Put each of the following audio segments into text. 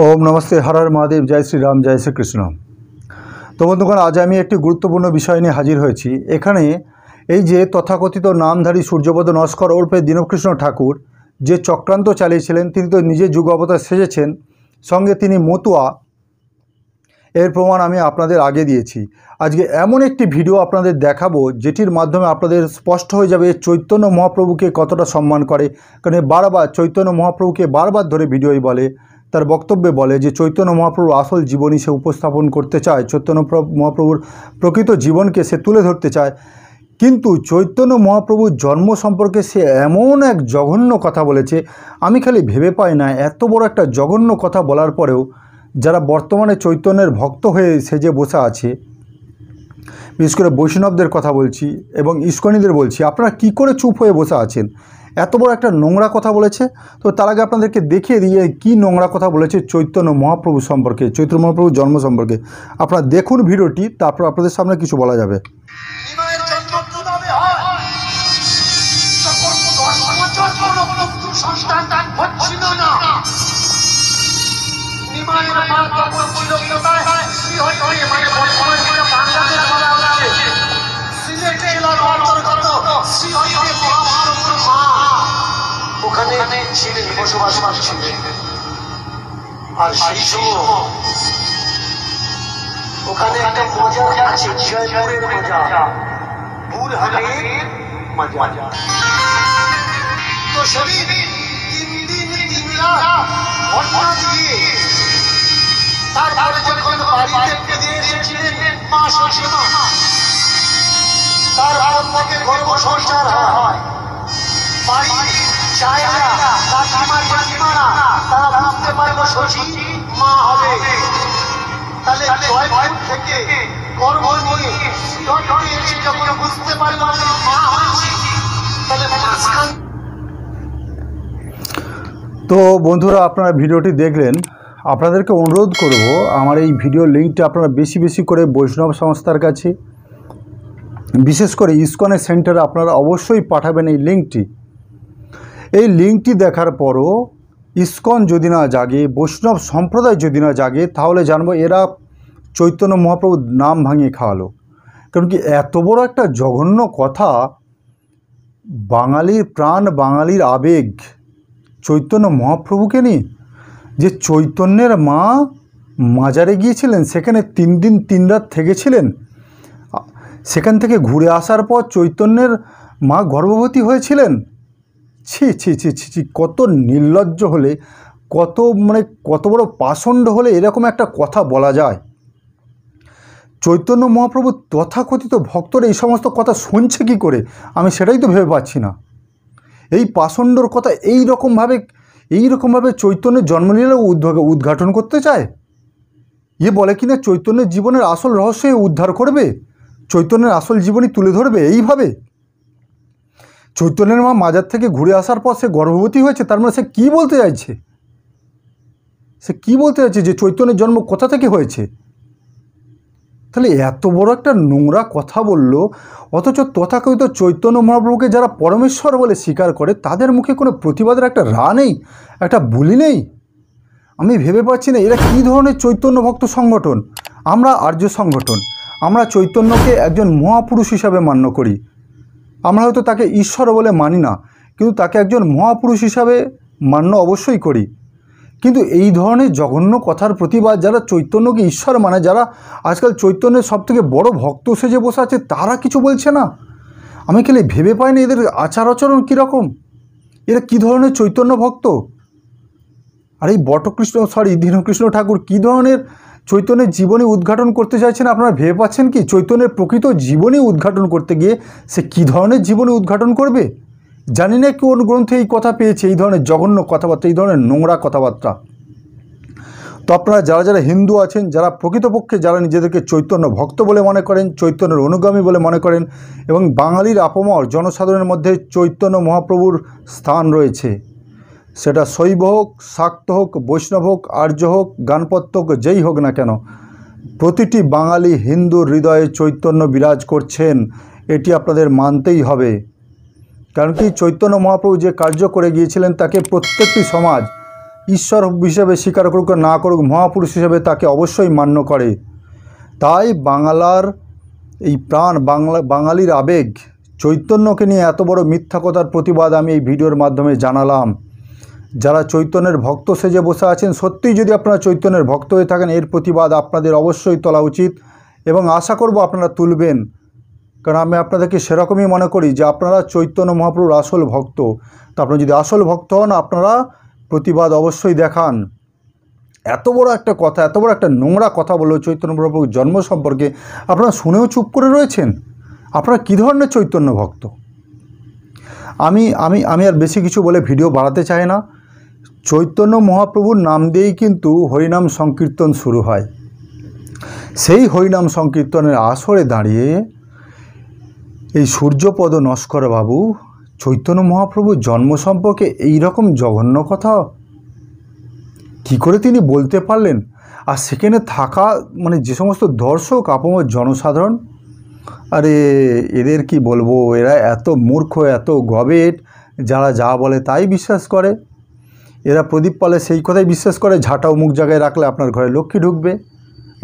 ওম নমস্তে হরার মহাদেব জয় শ্রীরাম জয় শ্রীকৃষ্ণ তো বন্ধুগণ আজ আমি একটি গুরুত্বপূর্ণ বিষয় নিয়ে হাজির হয়েছি এখানে এই যে তথাকথিত নামধারী সূর্যপদ নস্কর ওরফে দীনকৃষ্ণ ঠাকুর যে চক্রান্ত চালিয়েছিলেন তিনি তো নিজে যুগ অবতার সেজেছেন সঙ্গে তিনি মতুয়া এর প্রমাণ আমি আপনাদের আগে দিয়েছি আজকে এমন একটি ভিডিও আপনাদের দেখাবো যেটির মাধ্যমে আপনাদের স্পষ্ট হয়ে যাবে চৈতন্য মহাপ্রভুকে কতটা সম্মান করে কারণ বারবার চৈতন্য মহাপ্রভুকে বারবার ধরে ভিডিওই বলে তার বক্তব্যে বলে যে চৈতন্য মহাপ্রভুর আসল জীবনী সে উপস্থাপন করতে চায় চৈতন্য মহাপ্রভুর প্রকৃত জীবনকে সে তুলে ধরতে চায় কিন্তু চৈতন্য মহাপ্রভুর জন্ম সম্পর্কে সে এমন এক জঘন্য কথা বলেছে আমি খালি ভেবে পাই না এত বড় একটা জঘন্য কথা বলার পরেও যারা বর্তমানে চৈতন্যের ভক্ত হয়ে সেজে বসে আছে বিশেষ করে বৈষ্ণবদের কথা বলছি এবং ইস্কনীদের বলছি আপনারা কি করে চুপ হয়ে বসে আছেন এত বড় একটা নোংরা কথা বলেছে তো তার আগে আপনাদেরকে দেখিয়ে দিয়ে কি নোংরা কথা বলেছে চৈতন্য মহাপ্রভু সম্পর্কে চৈতন্য মহাপ্রভুর জন্ম সম্পর্কে আপনারা দেখুন ভিডিওটি তারপর আপনাদের সামনে কিছু বলা যাবে মানে মা তখন ছিল কোথায় হয় কি হয় মানে, মানে বাংলাদেশ জেলার অন্তর্গত ওখানে ছিলেন বসবাস করছিলেন আর সেই সময় ওখানে একটা মজা আছে জয়পুরের মজা বুরহানের মজা তো সেদিন তিন দিন তিন রাত ঘটনা দিয়ে তারপরে যখন বাড়িতে মা সশীমা তার গর্ব সঞ্চার তো বন্ধুরা আপনারা ভিডিওটি দেখলেন আপনাদেরকে অনুরোধ করব আমার এই ভিডিও লিঙ্কটা আপনারা বেশি বেশি করে বৈষ্ণব সংস্থার কাছে বিশেষ করে ইসকনের সেন্টারে আপনারা অবশ্যই পাঠাবেন এই লিঙ্কটি এই লিঙ্কটি দেখার পরও ইসকন যদি না জাগে বৈষ্ণব সম্প্রদায় যদি না জাগে তাহলে জানবো এরা চৈতন্য মহাপ্রভুর নাম ভাঙিয়ে খাওয়ালো কারণ কি এত বড় একটা জঘন্য কথা বাঙালির প্রাণ বাঙালির আবেগ চৈতন্য মহাপ্রভুকে নিয়ে যে চৈতন্যের মা মাজারে গিয়েছিলেন সেখানে তিন দিন তিন রাত থেকেছিলেন সেখান থেকে ঘুরে আসার পর চৈতন্যের মা গর্ভবতী হয়েছিলেন ছি ছি ছি ছি ছি কত নির্লজ্জ হলে কত মানে কত বড় পাষণ্ড হলে এরকম একটা কথা বলা যায় চৈতন্য মহাপ্রভু তথাকথিত ভক্তরা এই সমস্ত কথা শুনছে কি করে আমি সেটাই তো ভেবে পাচ্ছি না এই পাষণ্ডর কথা এই রকমভাবে এই রকমভাবে চৈতন্যের জন্মলীলা উদ্ঘাটন করতে চায় ইয়ে বলে কিনা চৈতন্যের জীবনের আসল রহস্য উদ্ধার করবে চৈতন্যের আসল জীবনী তুলে ধরবে এইভাবে চৈতন্যের মা মাজার থেকে ঘুরে আসার পর সে গর্ভবতী হয়েছে তার মানে সে কী বলতে চাইছে সে কী বলতে চাইছে যে চৈতন্যের জন্ম কোথা থেকে হয়েছে তাহলে এত বড় একটা নোংরা কথা বলল অথচ তথাকথিত চৈতন্য মহাপ্রভুকে যারা পরমেশ্বর বলে স্বীকার করে তাদের মুখে কোনো প্রতিবাদের একটা রা নেই একটা বলি নেই আমি ভেবে পাচ্ছি না এরা কী ধরনের চৈতন্য ভক্ত সংগঠন আমরা আর্য সংগঠন আমরা চৈতন্যকে একজন মহাপুরুষ হিসাবে মান্য করি আমরা হয়তো তাকে ঈশ্বর বলে মানি না কিন্তু তাকে একজন মহাপুরুষ হিসাবে মান্য অবশ্যই করি কিন্তু এই ধরনের জঘন্য কথার প্রতিবাদ যারা চৈতন্যকে ঈশ্বর মানে যারা আজকাল চৈতন্যের সবথেকে বড় ভক্ত সেজে বসে আছে তারা কিছু বলছে না আমি খেলে ভেবে পাই না এদের আচার আচরণ কীরকম এরা কি ধরনের চৈতন্য ভক্ত আর এই বটকৃষ্ণ সরি দীনকৃষ্ণ ঠাকুর কী ধরনের চৈতন্যের জীবনী উদ্ঘাটন করতে চাইছেন আপনারা ভেবে পাচ্ছেন কি চৈতন্যের প্রকৃত জীবনী উদ্ঘাটন করতে গিয়ে সে কি ধরনের জীবনী উদ্ঘাটন করবে জানি না কোন গ্রন্থে এই কথা পেয়েছে এই ধরনের জঘন্য কথাবার্তা এই ধরনের নোংরা কথাবার্তা তো আপনারা যারা যারা হিন্দু আছেন যারা প্রকৃতপক্ষে যারা নিজেদেরকে চৈতন্য ভক্ত বলে মনে করেন চৈতন্যের অনুগামী বলে মনে করেন এবং বাঙালির আপমর জনসাধারণের মধ্যে চৈতন্য মহাপ্রভুর স্থান রয়েছে সেটা শৈব হোক শাক্ত হোক বৈষ্ণব হোক আর্য হোক গানপত্য হোক যেই হোক না কেন প্রতিটি বাঙালি হিন্দুর হৃদয়ে চৈতন্য বিরাজ করছেন এটি আপনাদের মানতেই হবে কারণ কি চৈতন্য মহাপ্রভু যে কার্য করে গিয়েছিলেন তাকে প্রত্যেকটি সমাজ ঈশ্বর হিসেবে স্বীকার করুক না করুক মহাপুরুষ হিসেবে তাকে অবশ্যই মান্য করে তাই বাংলার এই প্রাণ বাংলা বাঙালির আবেগ চৈতন্যকে নিয়ে এত বড় মিথ্যা কথার প্রতিবাদ আমি এই ভিডিওর মাধ্যমে জানালাম যারা চৈতন্যের ভক্ত সেজে বসে আছেন সত্যিই যদি আপনারা চৈতন্যের ভক্ত হয়ে থাকেন এর প্রতিবাদ আপনাদের অবশ্যই তোলা উচিত এবং আশা করব আপনারা তুলবেন কারণ আমি আপনাদেরকে সেরকমই মনে করি যে আপনারা চৈতন্য মহাপ্রভুর আসল ভক্ত তা আপনারা যদি আসল ভক্ত হন আপনারা প্রতিবাদ অবশ্যই দেখান এত বড় একটা কথা এত বড় একটা নোংরা কথা বলল চৈতন্য মহাপ্রভুর জন্ম সম্পর্কে আপনারা শুনেও চুপ করে রয়েছেন আপনারা কী ধরনের চৈতন্য ভক্ত আমি আমি আমি আর বেশি কিছু বলে ভিডিও বাড়াতে চাই না চৈতন্য মহাপ্রভুর নাম দিয়েই কিন্তু হরিনাম সংকীর্তন শুরু হয় সেই হরিনাম সংকীর্তনের আসরে দাঁড়িয়ে এই সূর্যপদ নস্কর বাবু চৈতন্য মহাপ্রভুর জন্ম সম্পর্কে এই রকম জঘন্য কথা কি করে তিনি বলতে পারলেন আর সেখানে থাকা মানে যে সমস্ত দর্শক আপমর জনসাধারণ আরে এদের কি বলবো এরা এত মূর্খ এত গবেট যারা যা বলে তাই বিশ্বাস করে এরা প্রদীপ পালে সেই কথাই বিশ্বাস করে ঝাঁটা অমুক জায়গায় রাখলে আপনার ঘরে লক্ষ্মী ঢুকবে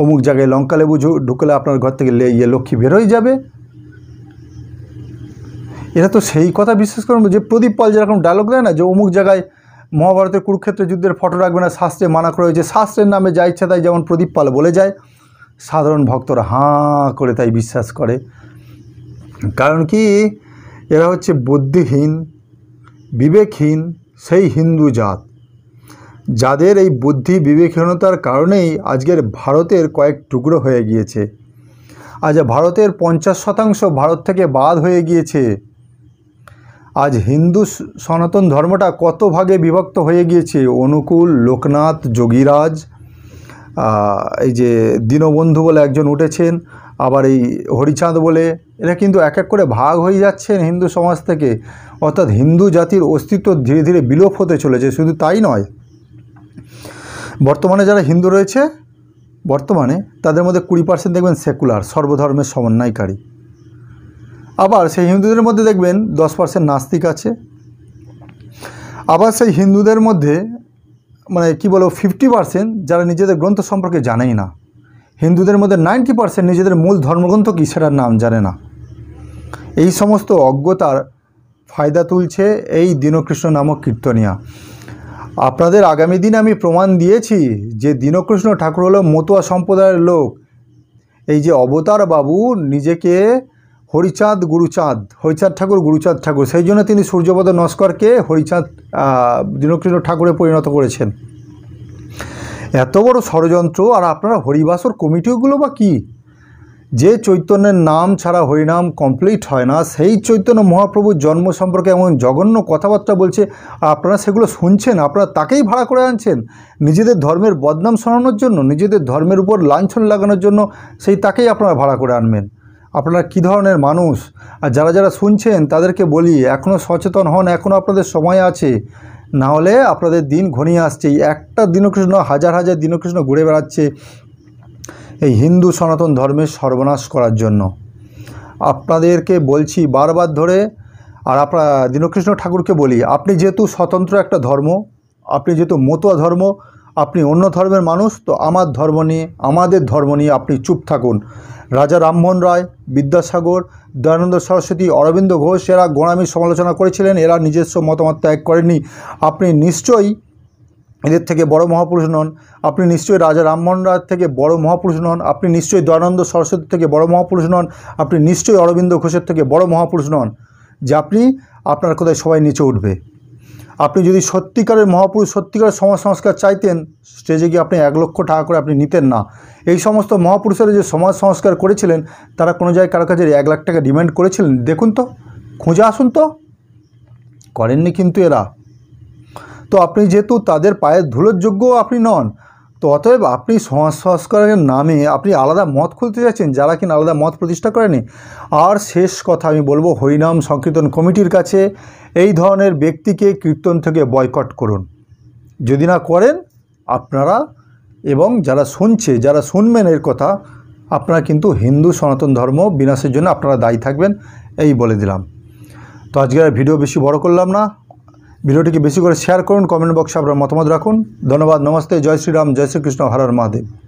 অমুক জায়গায় লঙ্কা লেবু ঢুকলে আপনার ঘর থেকে ইয়ে লক্ষ্মী বেরোয় যাবে এরা তো সেই কথা বিশ্বাস করেন যে প্রদীপ পাল যেরকম ডায়লগ দেয় না যে অমুক জায়গায় মহাভারতের কুরুক্ষেত্র যুদ্ধের ফটো রাখবে না শাস্ত্রে মানা করে হয়েছে শাস্ত্রের নামে যা ইচ্ছা তাই যেমন প্রদীপ পাল বলে যায় সাধারণ ভক্তরা হাঁ করে তাই বিশ্বাস করে কারণ কি এরা হচ্ছে বুদ্ধিহীন বিবেকহীন সেই হিন্দু জাত যাদের এই বুদ্ধি বিবেকহীনতার কারণেই আজকের ভারতের কয়েক টুকরো হয়ে গিয়েছে আজ ভারতের পঞ্চাশ শতাংশ ভারত থেকে বাদ হয়ে গিয়েছে আজ হিন্দু সনাতন ধর্মটা কত ভাগে বিভক্ত হয়ে গিয়েছে অনুকূল লোকনাথ যোগীরাজ এই যে দীনবন্ধু বলে একজন উঠেছেন আবার এই হরিচাঁদ বলে এরা কিন্তু এক এক করে ভাগ হয়ে যাচ্ছেন হিন্দু সমাজ থেকে অর্থাৎ হিন্দু জাতির অস্তিত্ব ধীরে ধীরে বিলোপ হতে চলেছে শুধু তাই নয় বর্তমানে যারা হিন্দু রয়েছে বর্তমানে তাদের মধ্যে কুড়ি পার্সেন্ট দেখবেন সেকুলার সর্বধর্মের সমন্বয়কারী আবার সেই হিন্দুদের মধ্যে দেখবেন দশ পার্সেন্ট নাস্তিক আছে আবার সেই হিন্দুদের মধ্যে মানে কি বলবো ফিফটি পার্সেন্ট যারা নিজেদের গ্রন্থ সম্পর্কে জানেই না হিন্দুদের মধ্যে নাইনটি পার্সেন্ট নিজেদের মূল ধর্মগ্রন্থ কী সেটার নাম জানে না এই সমস্ত অজ্ঞতার ফায়দা তুলছে এই দীনকৃষ্ণ নামক কীর্তনিয়া আপনাদের আগামী দিন আমি প্রমাণ দিয়েছি যে দীনকৃষ্ণ ঠাকুর হলো মতুয়া সম্প্রদায়ের লোক এই যে অবতার বাবু নিজেকে হরিচাঁদ গুরুচাঁদ হরিচাঁদ ঠাকুর গুরুচাঁদ ঠাকুর সেই জন্য তিনি সূর্যপদ নস্করকে হরিচাঁদ দীনকৃষ্ণ ঠাকুরে পরিণত করেছেন এত বড় ষড়যন্ত্র আর আপনারা হরিবাসর কমিটিগুলো বা কী যে চৈতন্যের নাম ছাড়া হরিনাম কমপ্লিট হয় না সেই চৈতন্য মহাপ্রভুর জন্ম সম্পর্কে এমন জঘন্য কথাবার্তা বলছে আপনারা সেগুলো শুনছেন আপনারা তাকেই ভাড়া করে আনছেন নিজেদের ধর্মের বদনাম শোনানোর জন্য নিজেদের ধর্মের উপর লাঞ্ছন লাগানোর জন্য সেই তাকেই আপনারা ভাড়া করে আনবেন আপনারা কি ধরনের মানুষ আর যারা যারা শুনছেন তাদেরকে বলি এখনও সচেতন হন এখনও আপনাদের সময় আছে না হলে আপনাদের দিন ঘনিয়ে আসছে একটা দিনকৃষ্ণ হাজার হাজার দিনকৃষ্ণ ঘুরে বেড়াচ্ছে এই হিন্দু সনাতন ধর্মের সর্বনাশ করার জন্য আপনাদেরকে বলছি বারবার ধরে আর আপনার দীনকৃষ্ণ ঠাকুরকে বলি আপনি যেহেতু স্বতন্ত্র একটা ধর্ম আপনি যেহেতু মতুয়া ধর্ম আপনি অন্য ধর্মের মানুষ তো আমার ধর্ম নিয়ে আমাদের ধর্ম নিয়ে আপনি চুপ থাকুন রাজা রামমোহন রায় বিদ্যাসাগর দয়ানন্দ সরস্বতী অরবিন্দ ঘোষ এরা গোড়ামি সমালোচনা করেছিলেন এরা নিজস্ব মতামত ত্যাগ করেননি আপনি নিশ্চয়ই এদের থেকে বড় মহাপুরুষ নন আপনি নিশ্চয়ই রাজা রামমোহন রায় থেকে বড় মহাপুরুষ নন আপনি নিশ্চয়ই দয়ানন্দ সরস্বতী থেকে বড় মহাপুরুষ নন আপনি নিশ্চয়ই অরবিন্দ ঘোষের থেকে বড় মহাপুরুষ নন যে আপনি আপনার কথায় সবাই নিচে উঠবে আপনি যদি সত্যিকারের মহাপুরুষ সত্যিকারের সমাজ সংস্কার চাইতেন স্টেজে গিয়ে আপনি এক লক্ষ টাকা করে আপনি নিতেন না এই সমস্ত মহাপুরুষেরা যে সমাজ সংস্কার করেছিলেন তারা কোনো জায়গায় কারো কাছে এক লাখ টাকা ডিমান্ড করেছিলেন দেখুন তো খুঁজে আসুন তো করেননি কিন্তু এরা তো আপনি যেহেতু তাদের পায়ের ধুলোর যোগ্য আপনি নন তো অতএব আপনি সমাজ সংস্কারের নামে আপনি আলাদা মত খুলতে যাচ্ছেন যারা কিনা আলাদা মত প্রতিষ্ঠা করেনি আর শেষ কথা আমি বলবো হরিনাম সংকীর্তন কমিটির কাছে এই ধরনের ব্যক্তিকে কীর্তন থেকে বয়কট করুন যদি না করেন আপনারা এবং যারা শুনছে যারা শুনবেন এর কথা আপনারা কিন্তু হিন্দু সনাতন ধর্ম বিনাশের জন্য আপনারা দায়ী থাকবেন এই বলে দিলাম তো আজকের ভিডিও বেশি বড় করলাম না ভিডিওটিকে বেশি করে শেয়ার করুন কমেন্ট বক্সে আপনার মতামত রাখুন ধন্যবাদ নমস্তে জয় শ্রীরাম জয় শ্রীকৃষ্ণ হরার মহাদেব